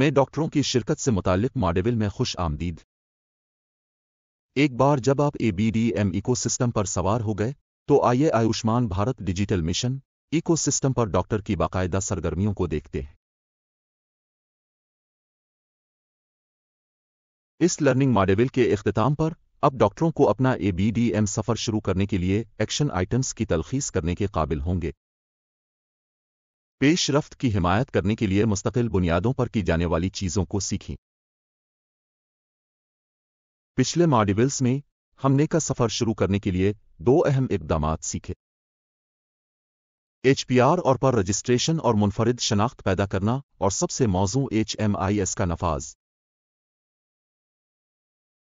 मैं डॉक्टरों की शिरकत से मुतालिक मॉडेविल में खुश आमदीद एक बार जब आप A B D M ecosystem पर सवार हो गए तो आइए Ayushman Bharat digital mission ecosystem पर डॉक्टर की बाकायदा सरगर्मियों को देखते हैं इस लर्निंग मॉडेविल के अख्ताम पर अब डॉक्टरों को अपना ए बी डी एम सफ़र शुरू करने के लिए एक्शन आइटम्स की तलखीस करने के काबिल होंगे पेशरफ्त की हिमायत करने के लिए मुस्तकिल बुनियादों पर की जाने वाली चीज़ों को सीखी पिछले मॉड्यूल्स में हमने का सफ़र शुरू करने के लिए दो अहम इकदाम सीखे एचपीआर और पर रजिस्ट्रेशन और मुनफरद शनाख्त पैदा करना और सबसे मौजू एचएमआईएस का नफाज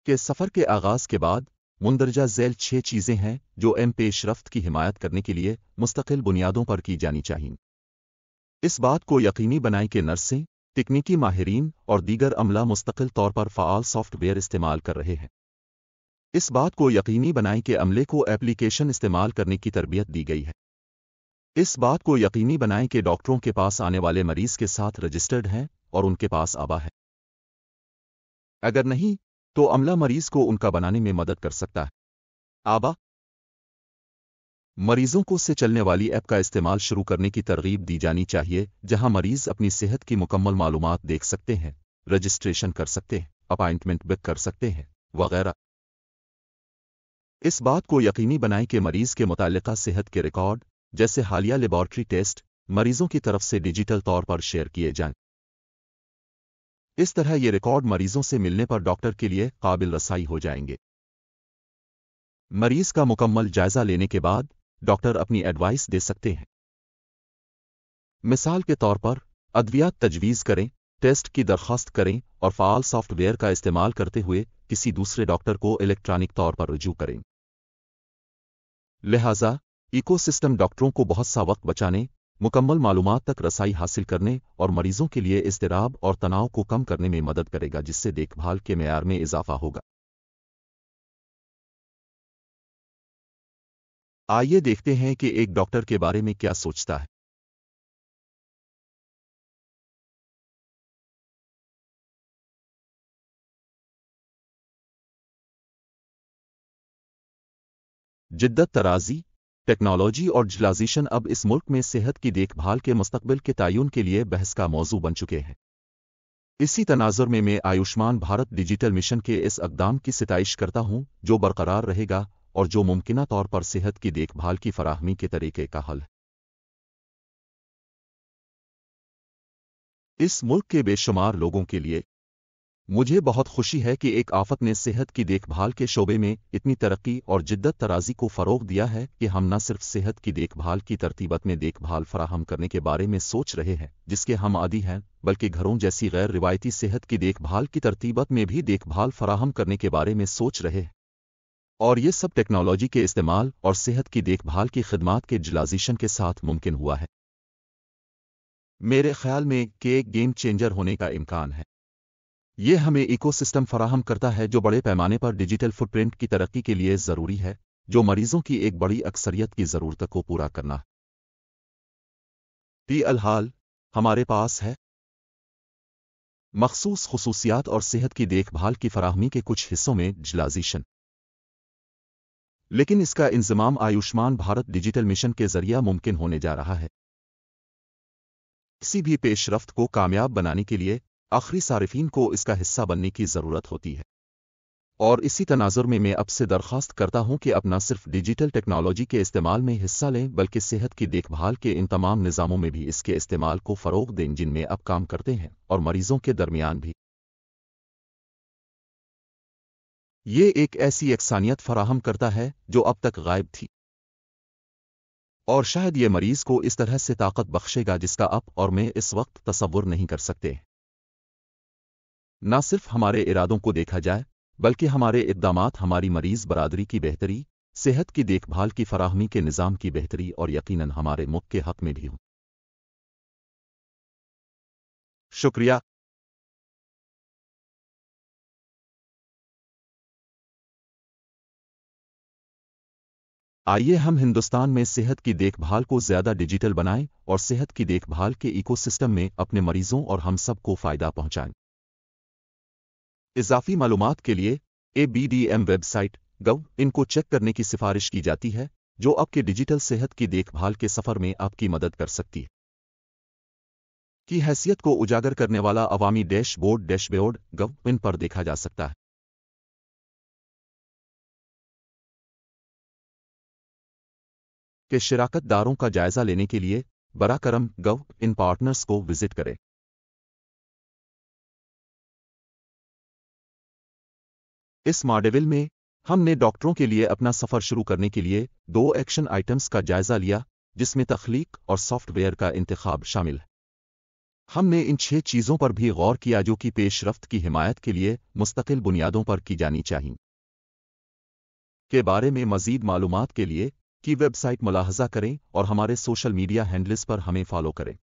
के सफ़र के आगाज के बाद मुंदरजा झैल छह चीज़ें हैं जो एम पेशरफ्त की हिमायत करने के लिए मुस्तकिल बुनियादों पर की जानी चाहिए इस बात को यकीनी बनाएं कि नर्सें तकनीकी माहरीन और दीगर अमला मुस्तकिल तौर पर फ़ाल सॉफ्टवेयर इस्तेमाल कर रहे हैं इस बात को यकीनी बनाएं कि अमले को एप्लीकेशन इस्तेमाल करने की तरबियत दी गई है इस बात को यकीनी बनाएं कि डॉक्टरों के पास आने वाले मरीज के साथ रजिस्टर्ड हैं और उनके पास आबा है अगर नहीं तो अमला मरीज को उनका बनाने में मदद कर सकता है आबा मरीजों को से चलने वाली ऐप का इस्तेमाल शुरू करने की तरगीब दी जानी चाहिए जहां मरीज अपनी सेहत की मुकम्मल मालूम देख सकते हैं रजिस्ट्रेशन कर सकते हैं अपॉइंटमेंट बुक कर सकते हैं वगैरह इस बात को यकीनी बनाएं कि मरीज के मुतल सेहत के रिकॉर्ड जैसे हालिया लेबॉरट्री टेस्ट मरीजों की तरफ से डिजिटल तौर पर शेयर किए जाएं इस तरह ये रिकॉर्ड मरीजों से मिलने पर डॉक्टर के लिए काबिल रसाई हो जाएंगे मरीज का मुकम्मल जायजा लेने के बाद डॉक्टर अपनी एडवाइस दे सकते हैं मिसाल के तौर पर अद्वियात तजवीज़ करें टेस्ट की दरख्वास्त करें और फ़ाल सॉफ्टवेयर का इस्तेमाल करते हुए किसी दूसरे डॉक्टर को इलेक्ट्रॉनिक तौर पर रजू करें लिहाजा इकोसिस्टम डॉक्टरों को बहुत सा वक्त बचाने मुकम्मल मालूम तक रसाई हासिल करने और मरीजों के लिए इसतराब और तनाव को कम करने में मदद करेगा जिससे देखभाल के मैार में इजाफा होगा आइए देखते हैं कि एक डॉक्टर के बारे में क्या सोचता है जिद्दत तराजी टेक्नोलॉजी और जलाइजेशन अब इस मुल्क में सेहत की देखभाल के मुस्तबिल के तयन के लिए बहस का मौजू बन चुके हैं इसी तनाजर में मैं आयुष्मान भारत डिजिटल मिशन के इस अकदाम की सितइश करता हूं जो बरकरार रहेगा और जो मुमकिन तौर पर सेहत की देखभाल की फराहमी के तरीके का हल है इस मुल्क के बेशुमार लोगों के लिए मुझे बहुत खुशी है कि एक आफत ने सेहत की देखभाल के शोबे में इतनी तरक्की और जिद्दत तराजी को फ़रोग दिया है कि हम न सिर्फ सेहत की देखभाल की तरतीबत में देखभाल फराहम करने के बारे में सोच रहे हैं जिसके हम आदि हैं बल्कि घरों जैसी गैर रिवायती सेहत की देखभाल की तरतीबत में भी देखभाल फराहम करने के बारे में सोच रहे हैं और ये सब टेक्नोलॉजी के इस्तेमाल और सेहत की देखभाल की खदमात के जलाजीशन के साथ मुमकिन हुआ है मेरे ख्याल में के एक गेम चेंजर होने का इम्कान है ये हमें इकोसिस्टम फराहम करता है जो बड़े पैमाने पर डिजिटल फुटप्रिंट की तरक्की के लिए ज़रूरी है जो मरीजों की एक बड़ी अक्सरियत की ज़रूरत को पूरा करना है टी अलहाल हमारे पास है मखसूस खसूसियात और सेहत की देखभाल की फराहमी के कुछ हिस्सों में जलाजीशन लेकिन इसका इंजमाम आयुष्मान भारत डिजिटल मिशन के जरिया मुमकिन होने जा रहा है किसी भी पेशरफ्त को कामयाब बनाने के लिए आखिरी सार्फिन को इसका हिस्सा बनने की ज़रूरत होती है और इसी तनाजुर में मैं अब से दरख्वास्त करता हूं कि अपना सिर्फ डिजिटल टेक्नोलॉजी के इस्तेमाल में हिस्सा लें बल्कि सेहत की देखभाल के इन तमाम निज़ामों में भी इसके इस्तेमाल को फ़रोग दें जिनमें अब काम करते हैं और मरीजों के दरमियान भी ये एक ऐसी एकसानियत फराहम करता है जो अब तक गायब थी और शायद ये मरीज को इस तरह से ताकत बख्शेगा जिसका अप और मैं इस वक्त तस्वुर नहीं कर सकते ना सिर्फ हमारे इरादों को देखा जाए बल्कि हमारे इकदाम हमारी मरीज बरदरी की बेहतरी सेहत की देखभाल की फराहमी के निज़ाम की बेहतरी और यकीनन हमारे मुख के हक में भी हों शुक्रिया आइए हम हिंदुस्तान में सेहत की देखभाल को ज्यादा डिजिटल बनाएं और सेहत की देखभाल के इकोसिस्टम में अपने मरीजों और हम सब को फायदा पहुंचाएं इजाफी मालूम के लिए ए बी वेबसाइट गव इनको चेक करने की सिफारिश की जाती है जो आपके डिजिटल सेहत की देखभाल के सफर में आपकी मदद कर सकती है की हैसियत को उजागर करने वाला अवामी डैशबोर्ड डैशबोर्ड गव इन पर देखा जा सकता है के शिराकत दारों का जायजा लेने के लिए बरा करम गव इन पार्टनर्स को विजिट करें इस मॉडविल में हमने डॉक्टरों के लिए अपना सफ़र शुरू करने के लिए दो एक्शन आइटम्स का जायजा लिया जिसमें तख्लीक और सॉफ्टवेयर का इंतखब शामिल है हमने इन छह चीज़ों पर भी गौर किया जो कि पेशरफ्त की हिमायत के लिए मुस्तकिल बुनियादों पर की जानी चाहिए के बारे में मजीद मालूम के लिए की वेबसाइट मुलाहजा करें और हमारे सोशल मीडिया हैंडल्स पर हमें फॉलो करें